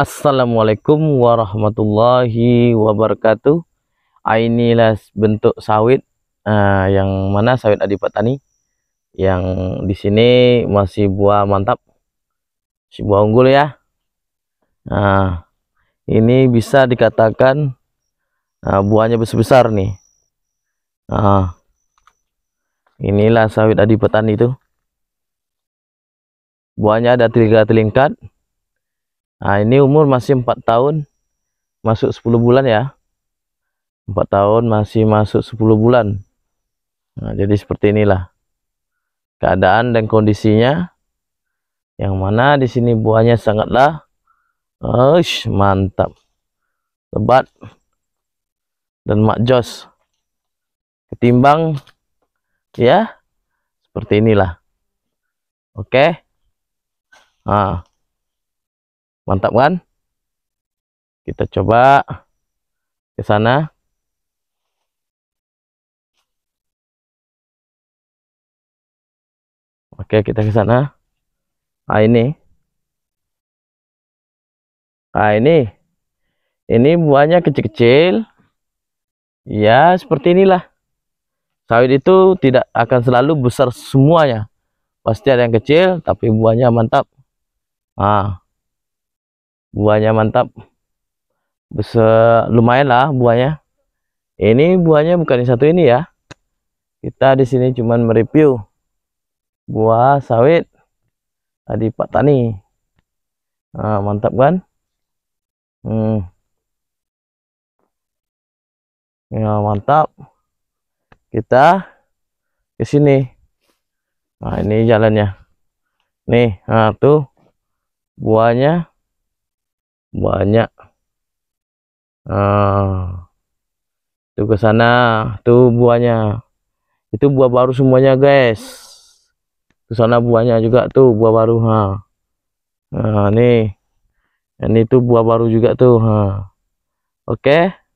Assalamualaikum warahmatullahi wabarakatuh. Inilah bentuk sawit uh, yang mana sawit adipatani yang di sini masih buah mantap, si buah unggul ya. Nah, ini bisa dikatakan uh, buahnya besar-besar nih. uh, inilah sawit adipatani itu. Buahnya ada tiga telingkat. Nah, ini umur masih 4 tahun, masuk 10 bulan ya. 4 tahun masih masuk 10 bulan. Nah, jadi seperti inilah keadaan dan kondisinya. Yang mana di sini buahnya sangatlah ush, mantap. Lebat dan makjos. Ketimbang ya seperti inilah. Oke. Okay? Nah, mantap kan kita coba ke sana oke kita ke sana Ah ini ah ini ini buahnya kecil-kecil ya seperti inilah sawit itu tidak akan selalu besar semuanya pasti ada yang kecil tapi buahnya mantap ah buahnya mantap besar lumayan lah buahnya ini buahnya bukan yang satu ini ya kita di sini cuman mereview buah sawit tadi Pak Tani nah, mantap kan hmm. ya mantap kita ke sini nah ini jalannya nih nah tuh buahnya banyak ah tuh ke sana tuh buahnya itu buah baru semuanya guys ke sana buahnya juga tuh buah baru ha nah nih ini tuh buah baru juga tuh ha oke okay.